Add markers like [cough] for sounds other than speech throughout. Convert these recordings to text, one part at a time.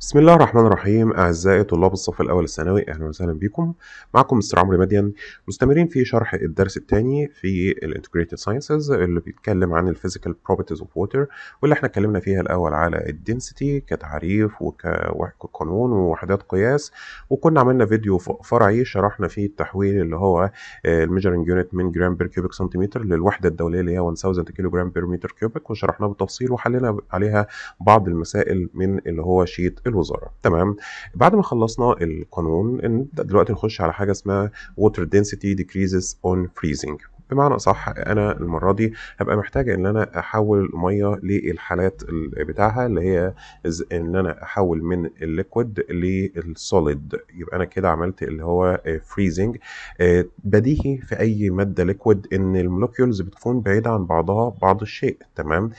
بسم الله الرحمن الرحيم أعزائي طلاب الصف الأول الثانوي أهلا وسهلا بكم معكم مستر عمرو مدين مستمرين في شرح الدرس الثاني في الانتجريتد ساينسز اللي بيتكلم عن الفيزيكال بروبرتيز اوف ووتر واللي احنا اتكلمنا فيها الأول على الدنسيتي كتعريف وكقانون ووحدات قياس وكنا عملنا فيديو فرعي شرحنا فيه التحويل اللي هو الميجرنج يونت من جرام بير كيوبيك سنتيمتر للوحدة الدولية اللي هي 1000 كيلو جرام بير متر كيوبيك وشرحناه بالتفصيل وحلينا عليها بعض المسائل من اللي هو شيت الوزاره تمام بعد ما خلصنا القانون دلوقتي نخش على حاجه اسمها water density decreases on freezing بمعنى اصح انا المره دي هبقى محتاج ان انا احول الميه للحالات بتاعها اللي هي ان انا احول من الليكويد للسوليد يبقى انا كده عملت اللي هو فريزنج آه، آه، بديهي في اي ماده ليكويد ان المولكيولز بتكون بعيده عن بعضها بعض الشيء تمام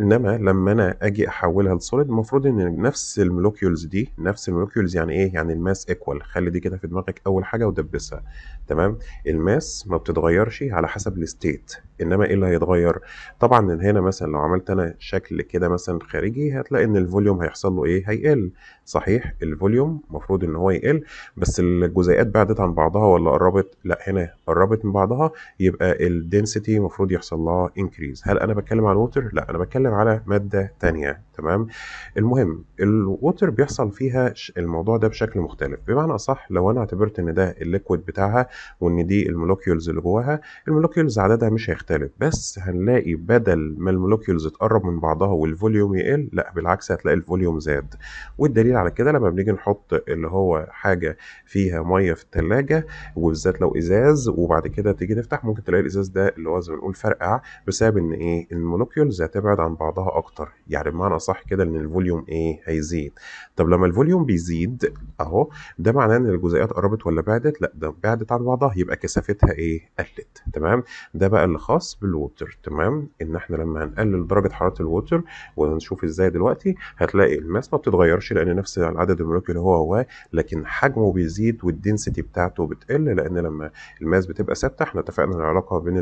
انما لما انا اجي احولها لسوليد المفروض ان نفس المولكيولز دي نفس المولكيولز يعني ايه يعني الماس ايكوال خلي دي كده في دماغك اول حاجه ودبسها تمام الماس ما بتتغيرش على على حسب الستيت انما ايه اللي هيتغير طبعا هنا مثلا لو عملت انا شكل كده مثلا خارجي هتلاقي ان الفوليوم هيحصل له ايه هيقل صحيح الفوليوم المفروض ان هو يقل بس الجزيئات بعدت عن بعضها ولا قربت لا هنا قربت من بعضها يبقى الدنسيتي المفروض يحصل لها انكريز هل انا بتكلم على الووتر لا انا بتكلم على ماده تانية تمام المهم الووتر بيحصل فيها الموضوع ده بشكل مختلف بمعنى اصح لو انا اعتبرت ان ده الليكويد بتاعها وان دي المولوكيولز اللي جواها المولوكيولز عددها مش هيختلف بس هنلاقي بدل ما المولوكيولز تقرب من بعضها والفوليوم يقل لا بالعكس هتلاقي الفوليوم زاد والدليل على كده لما بنيجي نحط اللي هو حاجه فيها ميه في الثلاجه وبالذات لو ازاز وبعد كده تيجي تفتح ممكن تلاقي الازاز ده اللي هو زي ما بنقول فرقع بسبب ان ايه المولوكيولز هتبعد عن بعضها اكتر يعني بمعنى صح كده ان الفوليوم ايه هيزيد طب لما الفوليوم بيزيد اهو ده معناه ان الجزيئات قربت ولا بعدت لا ده بعدت عن بعضها يبقى كثافتها ايه قلت تمام تمام ده بقى اللي خاص بالووتر تمام ان احنا لما هنقلل درجه حراره الووتر ونشوف ازاي دلوقتي هتلاقي الماس ما بتتغيرش لان نفس العدد المولكيولي هو هو لكن حجمه بيزيد والدنسيتي بتاعته بتقل لان لما الماس بتبقى ثابته احنا اتفقنا العلاقه بين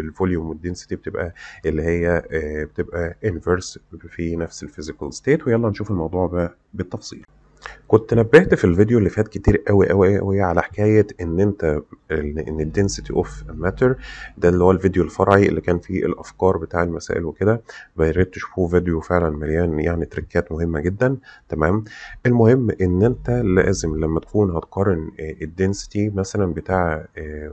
الفوليوم والدنسيتي بتبقى اللي هي آه، بتبقى انفيرس في نفس الفيزيكال ستيت ويلا نشوف الموضوع بالتفصيل كنت نبهت في الفيديو اللي فات كتير قوي قوي قوي على حكايه ان انت ان الدنسيتي اوف ماتر ده اللي هو الفيديو الفرعي اللي كان فيه الافكار بتاع المسائل وكده يا ريت تشوفوه فيديو فعلا مليان يعني تريكات مهمه جدا تمام المهم ان انت لازم لما تكون هتقارن الدنسيتي مثلا بتاع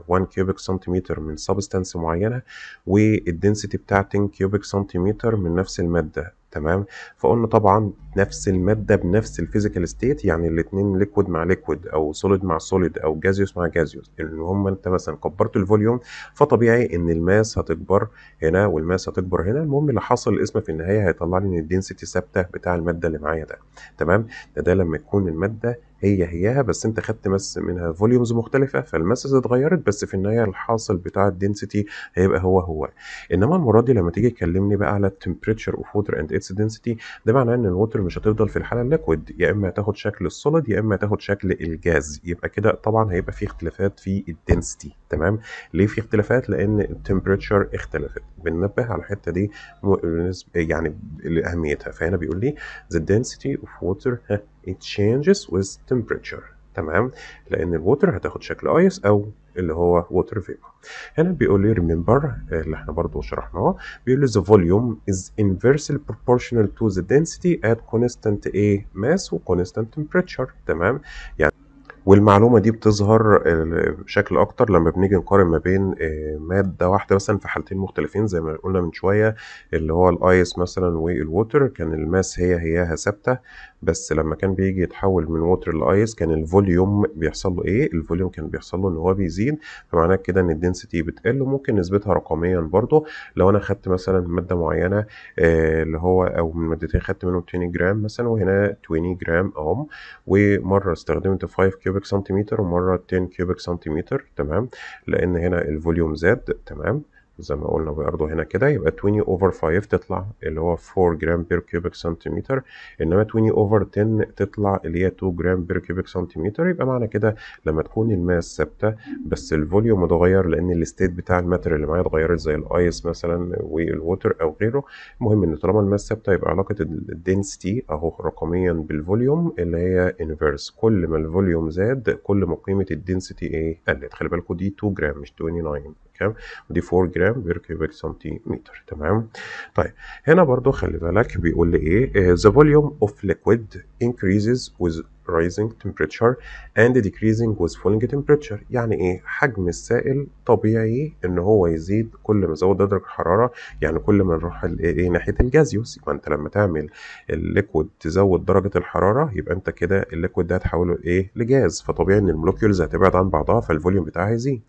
1 كيوبيك سنتيمتر من سبستانس معينه والدنسيتي بتاع 10 كيوبيك سنتيمتر من نفس الماده تمام فقلنا طبعا نفس الماده بنفس الفيزيكال ستيت يعني الاثنين ليكويد مع ليكويد او سوليد مع سوليد او جازيوس مع جازيوس اللي هم انت مثلا كبرت الفوليوم فطبيعي ان الماس هتكبر هنا والماس هتكبر هنا المهم اللي حصل الاسم في النهايه هيطلع لي ان الدنسيتي ثابته بتاع الماده اللي معايا ده تمام ده ده لما تكون الماده هي هياها بس انت خدت مس منها فوليومز مختلفه فالمسز اتغيرت بس في النهايه الحاصل بتاع الدنسيتي هيبقى هو هو انما المره دي لما تيجي تكلمني بقى على التمبريتشر اوف ووتر اند اتس دنسيتي ده معناه ان الووتر مش هتفضل في الحاله الليكويد يا اما هتاخد شكل السوليد يا اما هتاخد شكل الجاز يبقى كده طبعا هيبقى في اختلافات في الدنسيتي تمام ليه في اختلافات لان التمبريتشر اختلفت بننبه على الحته دي يعني لاهميتها فهنا بيقول لي the density of water it changes with temperature تمام لان الووتر هتاخد شكل ايس او اللي هو ووتر فيبر هنا بيقول لي ريمبر آه، اللي احنا برضو شرحناه بيقول لي the volume is inversely proportional to the density at constant a mass و constant temperature تمام يعني والمعلومة دي بتظهر بشكل أكتر لما بنيجي نقارن ما بين آه، مادة واحدة مثلا في حالتين مختلفين زي ما قلنا من شوية اللي هو الأيس مثلا والووتر كان الماس هي هياها ثابتة بس لما كان بيجي يتحول من ووتر لأيس كان الفوليوم بيحصل له إيه؟ الفوليوم كان بيحصل له إن هو بيزيد فمعناه كده إن الدنسيتي بتقل وممكن نثبتها رقميا برضه لو أنا خدت مثلا مادة معينة آه، اللي هو أو من مادتين خدت منهم 20 جرام مثلا وهنا 20 جرام أهم ومرة استخدمت 5 كيلو كيوبيك سنتيمتر ومره 10 كيوبيك سنتيمتر تمام لان هنا الفوليوم زاد تمام زي ما قلنا برضه هنا كده يبقى 20 اوفر 5 تطلع اللي هو 4 جرام بير كيوبيك سنتيمتر انما 20 اوفر 10 تطلع اللي هي 2 جرام بير كيوبيك سنتيمتر يبقى معنى كده لما تكون الماس ثابته بس الفوليوم اتغير لان الستيت بتاع الماتر اللي معايا اتغيرت زي الايس مثلا والووتر او غيره المهم ان طالما الماس ثابته يبقى علاقه الدنسيتي اهو رقميا بالفوليوم اللي هي انفيرس كل ما الفوليوم زاد كل ما قيمه الدنسيتي ايه قلت خلي بالكم دي 2 جرام مش 29 كام ودي 4 جرام بير كيوبيك سنتيمتر تمام طيب هنا برضو خلي بالك بيقول لي ايه ذا فوليوم اوف ليكويد انكريزز with rising temperature and decreasing with falling temperature يعني ايه حجم السائل طبيعي ان هو يزيد كل ما زود درجه الحراره يعني كل ما نروح ايه ناحيه الجازيوس يبقى انت لما تعمل الليكويد تزود درجه الحراره يبقى انت كده الليكويد ده هتحوله لايه لجاز فطبيعي ان المولكيولز هتبعد عن بعضها فالفوليوم بتاعها يزيد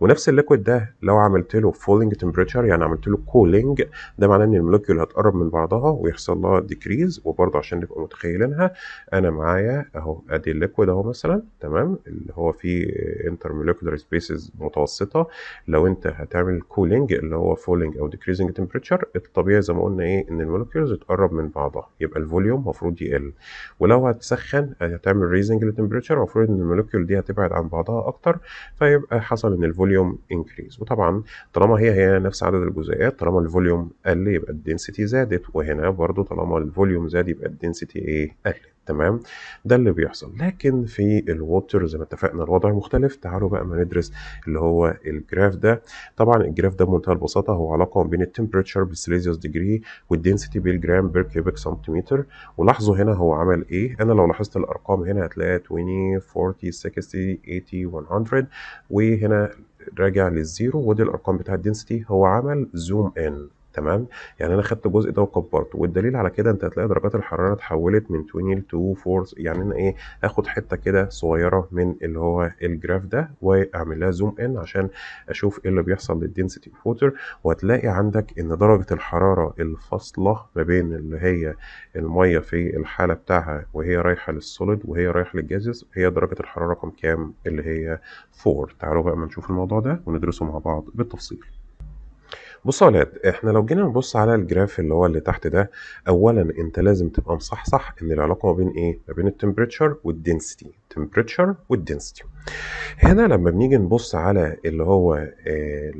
ونفس الليكويد ده لو عملت له falling temperature يعني عملت له cooling ده معناه ان المولكيول هتقرب من بعضها ويحصل لها decrease وبرضه عشان نبقى متخيلينها انا معايا اهو ادي الليكويد اهو مثلا تمام اللي هو فيه انتر مولكيولار سبيسز متوسطه لو انت هتعمل كولينج اللي هو فولينج او ديكريزنج تمبريتشر الطبيعي زي ما قلنا ايه ان المولكيولز تقرب من بعضها يبقى الفوليوم المفروض يقل ولو هتسخن هتعمل ريزنج للتمبريتشر المفروض ان المولكيول دي هتبعد عن بعضها اكتر فيبقى حصل ان الفوليوم انكريز وطبعا طالما هي هي نفس عدد الجزيئات طالما الفوليوم قل يبقى الدنسيتي زادت وهنا برضو طالما الفوليوم زاد يبقى الدنسيتي ايه قلت تمام ده اللي بيحصل لكن في الووتر زي ما اتفقنا الوضع مختلف تعالوا بقى ما ندرس اللي هو الجراف ده طبعا الجراف ده بمنتهى البساطه هو علاقه ما بين التمبريتشر بالسيليزيوس ديجري والدنسيتي بالجرام بير كيوبيك سنتيمتر ولاحظوا هنا هو عمل ايه انا لو لاحظت الارقام هنا هتلاقي 20 40 60 80 100 وهنا راجع للزيرو ودي الارقام بتاع الدنسيتي هو عمل زوم ان تمام يعني انا خدت الجزء ده وكبرته والدليل على كده انت هتلاقي درجات الحراره اتحولت من 20 ل 2 4 يعني انا ايه اخد حته كده صغيره من اللي هو الجراف ده واعمل لها زوم ان عشان اشوف ايه اللي بيحصل للدنسيتي اوف ووتر وهتلاقي عندك ان درجه الحراره الفاصله ما بين اللي هي الميه في الحاله بتاعها وهي رايحه للسوليد وهي رايحه للجازس هي درجه الحراره رقم كام اللي هي 4 تعالوا بقى ما نشوف الموضوع ده وندرسه مع بعض بالتفصيل بصوا يا ولاد احنا لو جينا نبص على الجراف اللي هو اللي تحت ده اولا انت لازم تبقى مصحصح ان العلاقه ما بين ايه ما بين التمبريتشر والدنسيتي التمبريتشر والدنسيتي هنا لما بنيجي نبص على اللي هو آه،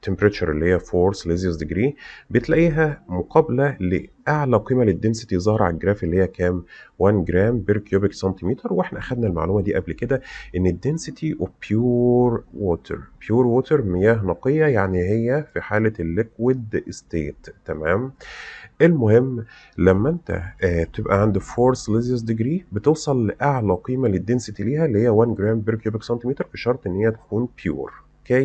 التمبريتشر اللي هي فورس سيليزيوس ديجري بتلاقيها مقابله لاعلى قيمه للدنسيتي ظاهره على الجراف اللي هي كام 1 جرام بير كيوبيك سنتيمتر واحنا اخدنا المعلومه دي قبل كده ان الدنسيتي اوف بيور ووتر بيور ووتر مياه نقيه يعني هي في حاله الليكويد ستيت تمام المهم لما انت آه، بتبقى عند فورس ليزيوس ديجري بتوصل لاعلى قيمه للدنسيتي ليها اللي هي 1 جرام بير كيوبيك سنتيمتر بشرط ان هي تكون بيور اوكي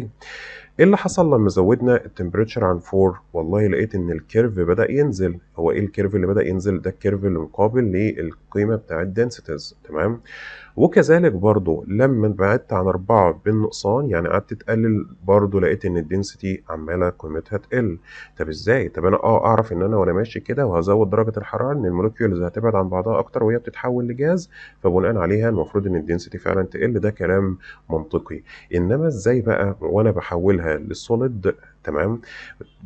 ايه اللي حصل لما زودنا التمبريتشر عن 4 والله لقيت ان الكيرف بدا ينزل هو ايه الكيرف اللي بدا ينزل ده الكيرف اللي مقابل للقيمه بتاعه الدنسيتيز تمام وكذلك برضو لما بعدت عن أربعة بالنقصان يعني قعدت تقلل برضو لقيت إن الدنسيتي عمالة قيمتها تقل طب إزاي؟ طب أنا أه أعرف إن أنا وأنا ماشي كده وهزود درجة الحرارة إن المولوكيولز هتبعد عن بعضها أكتر وهي بتتحول لجاز فبناء عليها المفروض إن الدنسيتي فعلا تقل ده كلام منطقي إنما إزاي بقى وأنا بحولها للسوليد تمام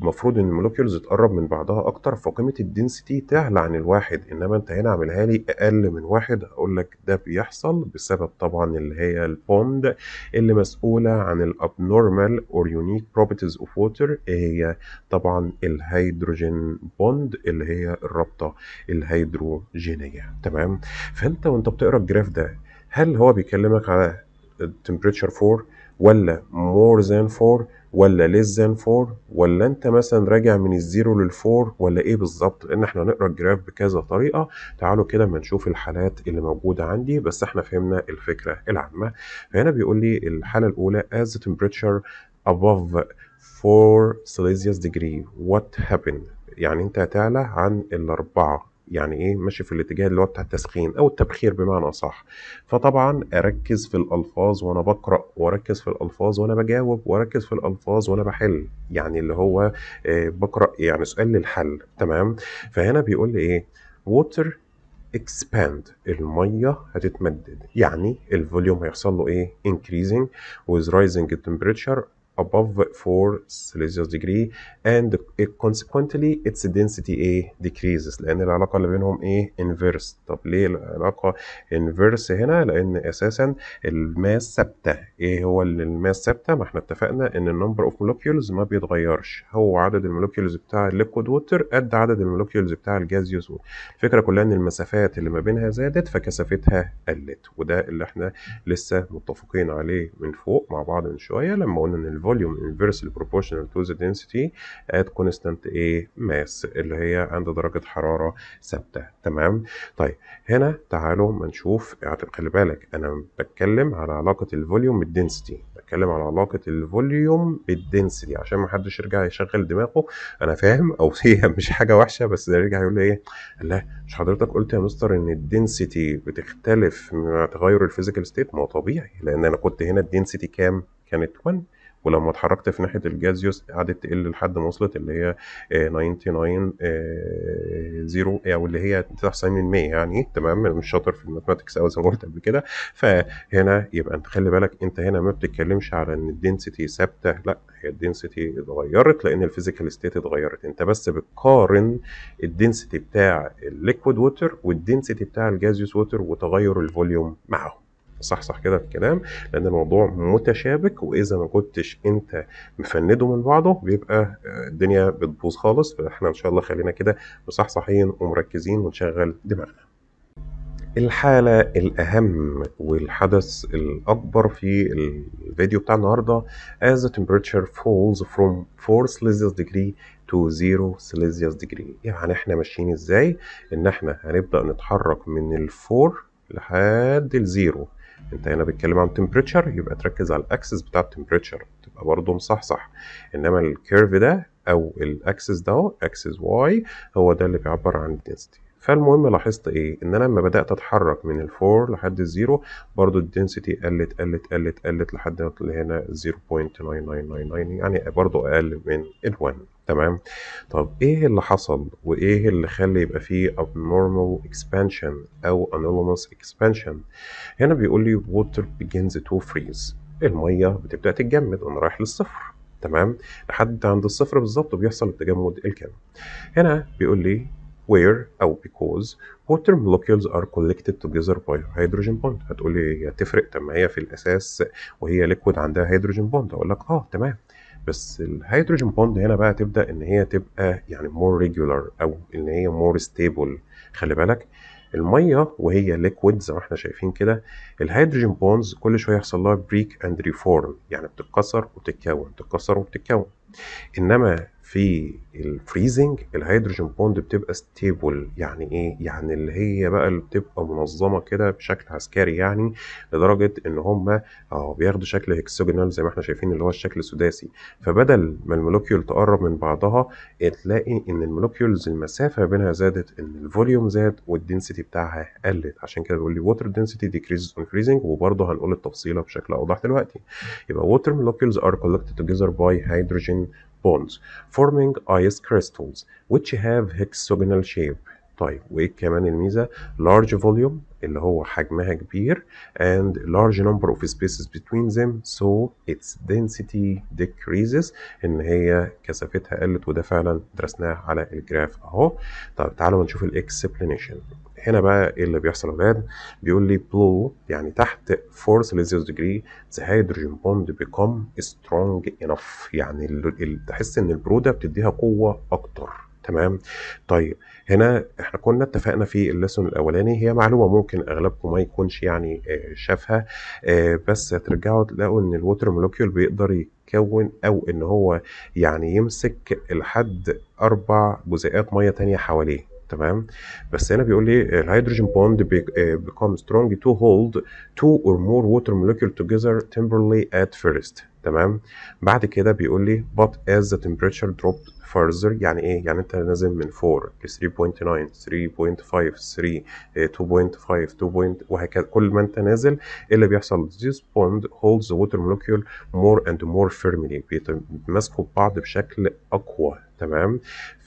المفروض ان المولكيولز تقرب من بعضها اكتر فقيمه الدنسيتي تعلى عن الواحد انما انت هنا عاملها لي اقل من واحد هقول لك ده بيحصل بسبب طبعا اللي هي البوند اللي مسؤوله عن الابنورمال اور يونيك بروبرتيز اوف ووتر هي طبعا الهيدروجين بوند اللي هي الرابطه الهيدروجينيه تمام فانت وانت بتقرا الجراف ده هل هو بيكلمك على temperature 4 ولا more than 4 ولا less than 4 ولا انت مثلا راجع من الزيرو للفور ولا ايه بالظبط لان احنا هنقرا الجراف بكذا طريقه تعالوا كده اما نشوف الحالات اللي موجوده عندي بس احنا فهمنا الفكره العامه فهنا بيقول لي الحاله الاولى as the temperature above 4 celsius degree what happened يعني انت هتعلى عن الاربعه يعني ايه ماشي في الاتجاه اللي هو بتاع التسخين او التبخير بمعنى اصح فطبعا اركز في الالفاظ وانا بقرا واركز في الالفاظ وانا بجاوب واركز في الالفاظ وانا بحل يعني اللي هو آه، بقرا يعني سؤال للحل تمام فهنا بيقول لي ايه ووتر expand المية هتتمدد يعني الفوليوم هيحصل له ايه increasing with rising temperature above 4 Celsius degree and consequently its density A decreases لان العلاقه اللي بينهم ايه inverse طب ليه العلاقه inverse هنا لان اساسا الماس ثابته ايه هو الماس ثابته ما احنا اتفقنا ان النمبر اوف molecules ما بيتغيرش هو عدد المولكيولز بتاع الليكويد water قد عدد المولكيولز بتاع الجازيوس الفكره كلها ان المسافات اللي ما بينها زادت فكثافتها قلت وده اللي احنا لسه متفقين عليه من فوق مع بعض من شويه لما قلنا ان الفوليوم inversely proportional to the density at constant A mass اللي هي عند درجة حرارة ثابتة تمام طيب هنا تعالوا ما نشوف خلي بالك أنا بتكلم على علاقة الفوليوم بالدنسيتي بتكلم على علاقة الفوليوم بالدنسيتي عشان ما حدش يرجع يشغل دماغه أنا فاهم أو [laughs] هي مش حاجة وحشة بس ده يرجع يقول لي إيه لا مش حضرتك قلت يا مستر إن الدنسيتي بتختلف مع تغير الفيزيكال ستيت ما هو طبيعي لأن أنا كنت هنا الدنسيتي كام كانت 1 ولما اتحركت في ناحيه الجازيوس قعدت تقل لحد ما وصلت اللي هي 99 آه، آه، زيرو او اللي هي 99% يعني تمام مش شاطر في الماثماتكس قوي زي ما قلت قبل كده فهنا يبقى انت خلي بالك انت هنا ما بتتكلمش على ان الدنسيتي ثابته لا هي الدنسيتي اتغيرت لان الفيزيكال ستيت اتغيرت انت بس بتقارن الدنسيتي بتاع الليكويد ووتر والدنسيتي بتاع الجازيوس ووتر وتغير الفوليوم معاهم صحصح كده الكلام لان الموضوع متشابك واذا ما كنتش انت مفنده من بعضه بيبقى آه، الدنيا بتبوظ خالص فاحنا ان شاء الله خلينا كده مصحصحين ومركزين ونشغل دماغنا الحالة الأهم والحدث الأكبر في الفيديو بتاع النهاردة as the temperature falls from 4 Celsius degree to 0 Celsius degree يعني احنا ماشيين ازاي ان احنا هنبدأ نتحرك من الفور لحد الزيرو انت هنا بتتكلم عن temperature يبقى تركز على الاكسس بتاع التمبريتشر تبقى برضه مصحصح انما الكيرف ده او الاكسس ده اكسس واي هو ده اللي بيعبر عن الدنسيتي فالمهم لاحظت ايه ان انا لما بدات اتحرك من ال4 لحد ال0 برضه الدنسيتي قلت قلت قلت قلت لحد هنا 0.9999 يعني برضه اقل من ال1 تمام طب ايه اللي حصل وايه اللي خلى يبقى فيه abnormal expansion او anomalous expansion هنا بيقول لي water begins to freeze الميه بتبدا تتجمد انا رايح للصفر تمام لحد عند الصفر بالظبط بيحصل التجمد الكامل هنا بيقول لي where أو because water molecules are collected together by hydrogen bond هتقولي هي تفرق طب ما هي في الأساس وهي liquid عندها hydrogen bond أقول لك أه تمام بس الهيدروجين بوند هنا بقى تبدا ان هي تبقى يعني مور ريجولار او ان هي مور ستيبل خلي بالك الميه وهي ليكويد زي ما احنا شايفين كده الهيدروجين بوندز كل شويه يحصل لها بريك اند ريفورم يعني بتتكسر وبتتكون بتتكسر وبتتكون انما في الفريزنج الهيدروجين بوند بتبقى ستيبل يعني ايه يعني اللي هي بقى اللي بتبقى منظمه كده بشكل عسكري يعني لدرجه ان هم اه بياخدوا شكل هكسجونال زي ما احنا شايفين اللي هو الشكل السداسي فبدل ما المولوكيول تقرب من بعضها تلاقي ان المولوكيولز المسافه بينها زادت ان الفوليوم زاد والدنسيتي بتاعها قلت عشان كده بيقول لي ووتر دنسيتي ديكريز اون فريزنج وبرضه هنقول التفصيله بشكل اوضح دلوقتي يبقى ووتر مولوكيولز ار كولكتد توجذر باي هيدروجين bonds, forming ice crystals, which have hexagonal shape. طيب وايه كمان الميزه large volume اللي هو حجمها كبير and large number of spaces between them so its density decreases ان هي كثافتها قلت وده فعلا درسناه على الجراف اهو طب تعالوا نشوف الاكسبلانيشن هنا بقى ايه اللي بيحصل يا اولاد بيقول لي بلو يعني تحت 4 سيليزيوس ديجري ذا هيدروجين بوند بيكم strong enough يعني تحس ان البروده بتديها قوه اكتر تمام طيب هنا احنا كنا اتفقنا في الليسون الاولاني هي معلومه ممكن اغلبكم ما يكونش يعني آه، شافها آه، بس ترجعوا تلاقوا ان الووتر مولوكيول بيقدر يكون او ان هو يعني يمسك لحد اربع جزيئات ميه تانية حواليه تمام بس هنا بيقول لي الهيدروجين بوند بيكون آه، strong to hold two or more water مولوكيول together تمبرلي at first تمام بعد كده بيقول لي but as the temperature dropped further يعني ايه يعني انت نازل من 4 ل 3.9 3.5 3 2.5 2. وهكذا كل ما انت نازل ايه اللي بيحصل this bond holds the water molecule more and more firmly بيتماسكوا ببعض بشكل اقوى تمام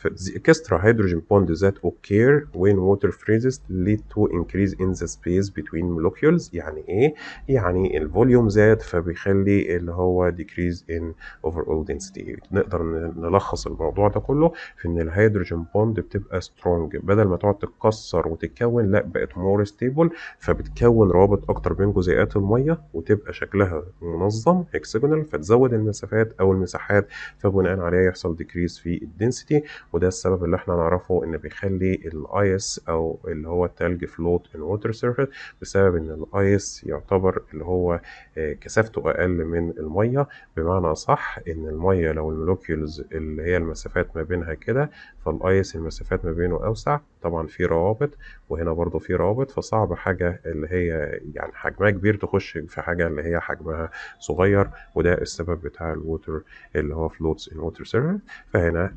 the extra hydrogen bond that occur when water freezes lead to increase in the space between molecules يعني ايه يعني الفوليوم زاد فبيخلي اللي هو decrease in overall density نقدر نلخص الموضوع الموضوع ده كله في ان الهيدروجين بوند بتبقى سترونج بدل ما تقعد تتكسر وتتكون لا بقت مور ستيبل فبتكون روابط اكتر بين جزيئات الميه وتبقى شكلها منظم هيكسجونال فتزود المسافات او المساحات فبناء عليها يحصل ديكريز في الدنسيتي وده السبب اللي احنا نعرفه ان بيخلي الايس او اللي هو التلج فلوت ان ووتر سيرفيس بسبب ان الايس يعتبر اللي هو آه، كثافته اقل من الميه بمعنى صح ان الميه لو المولوكيولز اللي هي المساحات المسافات ما بينها كده فالايس المسافات ما بينه اوسع طبعا في روابط وهنا برضو في روابط فصعب حاجة اللي هي يعني حجمها كبير تخش في حاجة اللي هي حجمها صغير وده السبب بتاع الووتر اللي هو فلوتس ان ووتر سيرفيس فهنا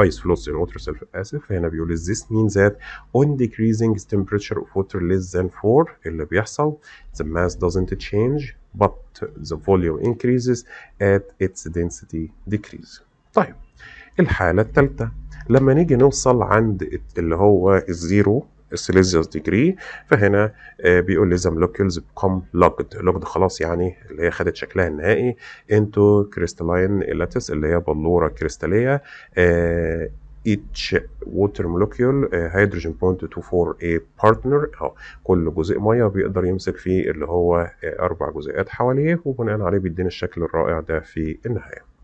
ايس فلوتس ان ووتر سيرفيس اسف فهنا بيقول this means that on decreasing temperature of water less than 4 اللي بيحصل the mass doesn't change but the volume increases at its density decrease طيب الحالة الثالثة لما نيجي نوصل عند اللي هو الزيرو السيليزيوس ديجري فهنا آه، بيقول لي ذا مولكيولز بكم لوجد لوجد خلاص يعني اللي هي خدت شكلها النهائي انتو كريستالين لاتس اللي هي بلوره كريستاليه اتش ووتر مولكيول هيدروجين بوينت 24 اي بارتنر اهو كل جزء ميه بيقدر يمسك فيه اللي هو آه، اربع جزيئات حواليه وبناء عليه بيدينا الشكل الرائع ده في النهايه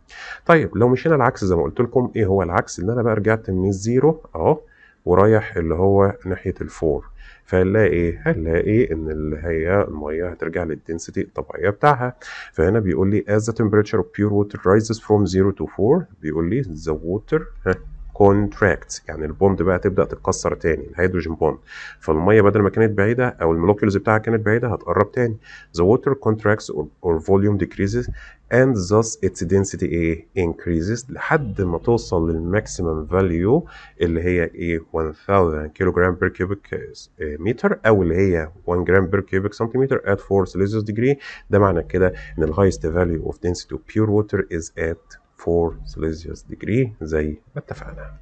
طيب لو مشينا العكس زي ما قلت لكم ايه هو العكس ان انا بقى رجعت من الزيرو اهو ورايح اللي هو ناحيه الفور فهنلاقي ايه؟ هنلاقي ان اللي هي الميه هترجع للدنسيتي الطبيعيه بتاعها فهنا بيقول لي as the temperature of pure water rises from 0 to 4 بيقول لي the water كونتراكتس يعني البوند بقى تبدا تتكسر تاني الهيدروجين بوند فالميه بدل ما كانت بعيده او المولكيولز بتاعها كانت بعيده هتقرب تاني the water contracts or, or volume decreases and thus its density ايه increases لحد ما توصل للماكسيمم فاليو اللي هي ايه 1000 كيلو جرام بير كيوبيك متر او اللي هي 1 جرام بير كيوبيك سنتيمتر at 4 سيليزيوس ديجري ده معنى كده ان الهايست فاليو اوف density of pure water is at 4 سيليزيوس ديجري زي ما اتفقنا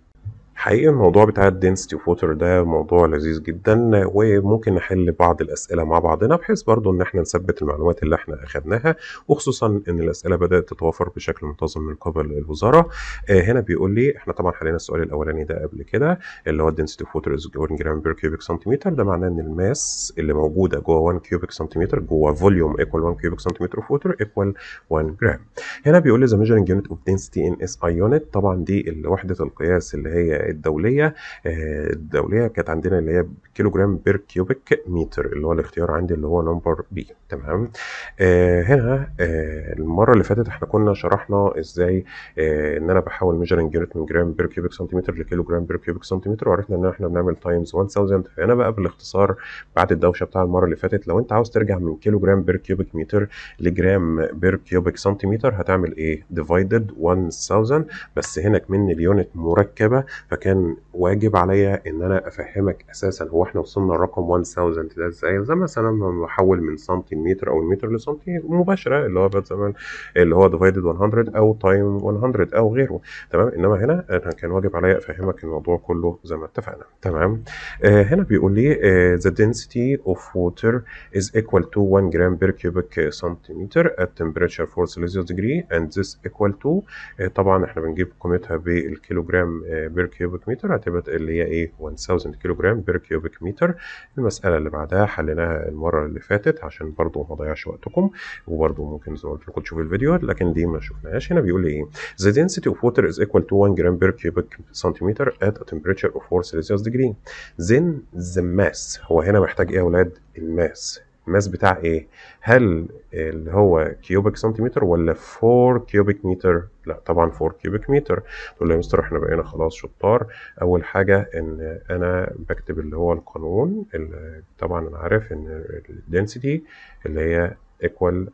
حقيقة الموضوع بتاع الدنسيتي اوف ووتر ده موضوع لذيذ جدا وممكن نحل بعض الأسئلة مع بعضنا بحيث برضو إن احنا نثبت المعلومات اللي احنا أخدناها وخصوصا إن الأسئلة بدأت تتوفر بشكل منتظم من قبل الوزارة آه هنا بيقول لي احنا طبعا حلينا السؤال الأولاني ده قبل كده اللي هو الدنسيتي اوف ووتر از 1 جرام بير كيوبيك سنتيمتر ده معناه إن الماس اللي موجودة جوه 1 كيوبيك سنتيمتر جوه فوليوم ايكوال 1 كيوبيك سنتيمتر اوف ووتر ايكوال 1 جرام هنا بيقول لي ذا ميجرنج يونت اوف دensity ان اس اي يونت طبعا دي وحدة القياس اللي هي الدوليه آه، الدوليه كانت عندنا اللي هي كيلو جرام بير كيوبيك متر اللي هو الاختيار عندي اللي هو نمبر بي تمام آه، هنا آه، المره اللي فاتت احنا كنا شرحنا ازاي ان انا بحول ميجرنج يونت من جرام بير كيوبيك سنتيمتر لكيلو جرام بير كيوبيك سنتيمتر وعرفنا ان احنا بنعمل تايمز 1000 فهنا بقى بالاختصار بعد الدوشه بتاع المره اللي فاتت لو انت عاوز ترجع من كيلو جرام بير كيوبيك متر لجرام بير كيوبيك سنتيمتر هتعمل ايه ديفايدد 1000 بس هنا من اليونت مركبه فكان واجب عليا ان انا افهمك اساسا هو احنا وصلنا لرقم 1000 ده ازاي زي مثلا لما بحول من سنتيمتر او المتر لسنتي مباشره اللي هو زمان اللي هو ديفايدد 100 او تايم 100 او غيره تمام انما هنا انا كان واجب عليا افهمك الموضوع كله زي ما اتفقنا تمام آه هنا بيقول لي ذا آه، the density of water is equal to 1 جرام per cubic آه، centimeter at temperature 4 Celsius degree and this equal to آه، طبعا احنا بنجيب قيمتها بالكيلوجرام جرام per كيوبيك متر هتبقى اللي هي ايه 1000 كيلو جرام بير كيوبيك متر المسألة اللي بعدها حليناها المرة اللي فاتت عشان برضو ما اضيعش وقتكم وبرضو ممكن زي ما قلت لكم تشوفوا الفيديو لكن دي ما شفناهاش هنا بيقول لي ايه the density of water is equal to 1 gram per cubic centimeter at a temperature of 4 Celsius degree then the mass هو هنا محتاج ايه يا ولاد الماس الماس بتاع ايه هل اللي هو كيوبيك سنتيمتر ولا 4 كيوبيك متر لا طبعا 4 كيوبيك متر تقول لي يا مستر احنا بقينا خلاص شطار اول حاجه ان انا بكتب اللي هو القانون اللي طبعا انا عارف ان الدنسيتي اللي هي ايكوال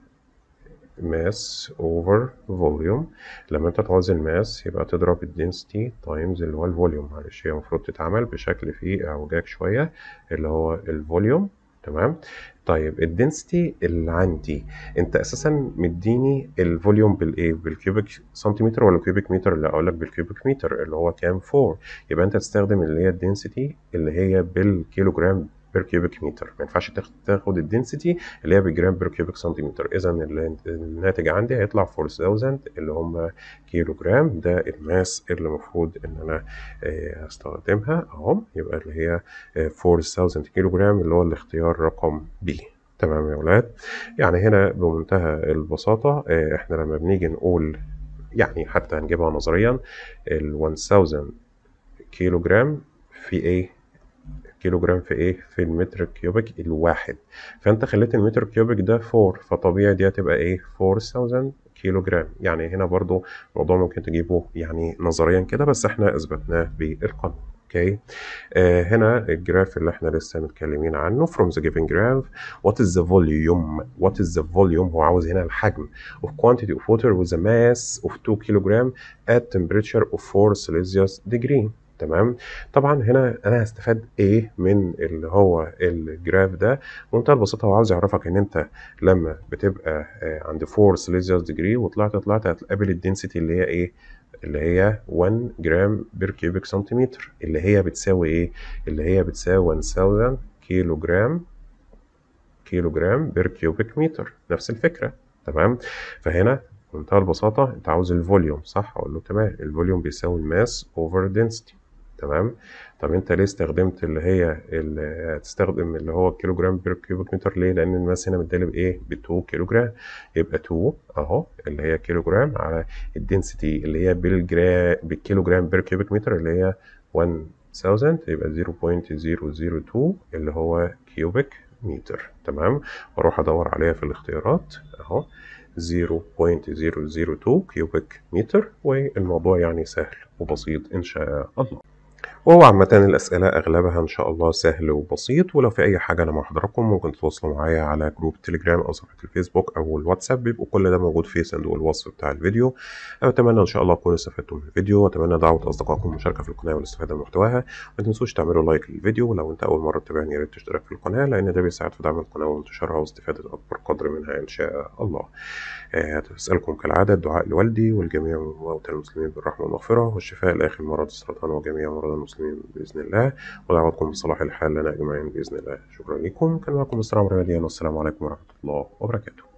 ماس اوفر فوليوم لما انت تعوز الماس يبقى تضرب الدنسيتي تايمز اللي هو الفوليوم معلش هي المفروض تتعمل بشكل فيه اعوجاج شويه اللي هو الفوليوم تمام طيب الدنسيتي اللي عندي انت اساسا مديني الفوليوم بالايه بالكيوبيك سنتيمتر ولا كيوبيك متر اللي اقول لك بالكيوبيك متر اللي هو كام 4 يبقى انت تستخدم اللي هي الدنسيتي اللي هي بالكيلوجرام بير كيوبيك متر ما ينفعش تاخد الدنسيتي اللي هي بالجرام بير كيوبيك سنتيمتر اذا الناتج عندي هيطلع 4000 اللي هم كيلو جرام ده الماس اللي المفروض ان انا آه، استخدمها اهو يبقى اللي هي 4000 كيلو جرام اللي هو الاختيار رقم بي تمام يا ولاد يعني هنا بمنتهى البساطة آه، احنا لما بنيجي نقول يعني حتى هنجيبها نظريا ال 1000 كيلو جرام في ايه كيلو جرام في ايه في المتر كيوبيك الواحد فانت خليت المتر كيوبيك ده 4 فطبيعي دي هتبقى ايه 4000 كيلو جرام يعني هنا برضو موضوع ممكن تجيبه يعني نظريا كده بس احنا اثبتناه بالقانون اوكي آه هنا الجراف اللي احنا لسه متكلمين عنه from the given graph what is the volume what is the volume هو عاوز هنا الحجم of quantity of water with a mass of 2 kilogram at temperature of 4 Celsius degree تمام طبعا هنا انا هستفاد ايه من اللي هو الجراف ده بمنتهى البساطه هو عاوز يعرفك ان انت لما بتبقى آه، عند 4 سيليزيوس ديجري وطلعت طلعت هتقابل الدنسيتي اللي هي ايه اللي هي 1 جرام بير كيوبيك سنتيمتر اللي هي بتساوي ايه اللي هي بتساوي 1000 كيلو جرام كيلو جرام بير كيوبيك متر نفس الفكره تمام فهنا بمنتهى البساطه انت عاوز الفوليوم صح اقول له تمام الفوليوم بيساوي الماس اوفر دنسيتي تمام طب انت ليه استخدمت اللي هي اللي هتستخدم اللي هو كيلو جرام بير كيوبيك متر ليه لان الماس هنا متدالي بايه ب 2 كيلو جرام يبقى 2 اهو اللي هي كيلو جرام على الدنسيتي اللي هي بالجرا بالكيلو جرام بير كيوبيك متر اللي هي 1000 يبقى 0.002 اللي هو كيوبيك متر تمام واروح ادور عليها في الاختيارات اهو 0.002 كيوبيك متر والموضوع يعني سهل وبسيط ان شاء الله وهو عامة الأسئلة أغلبها إن شاء الله سهل وبسيط ولو في أي حاجة أنا مع حضراتكم ممكن تتواصلوا معايا على جروب تليجرام أو صفحة الفيسبوك أو الواتساب بيبقوا كل ده موجود في صندوق الوصف بتاع الفيديو أتمنى إن شاء الله تكونوا استفدتوا من الفيديو وأتمنى دعوة أصدقائكم المشاركة في القناة والاستفادة من محتواها ما تنسوش تعملوا لايك للفيديو ولو أنت أول مرة تتابعني يا ريت تشترك في القناة لأن ده بيساعد في دعم القناة وانتشارها واستفادة أكبر قدر منها إن شاء الله آه، أسألكم كالعادة الدعاء لوالدي والجميع وموتى المسلمين بالرحمة والمغفرة والشفاء لآخر مرض السرطان وجميع مرضى المسلمين المسلمين باذن الله ودعواتكم بصلاح الحال لنا اجمعين باذن الله شكرا لكم كان معكم السلام رمضان والسلام عليكم ورحمه الله وبركاته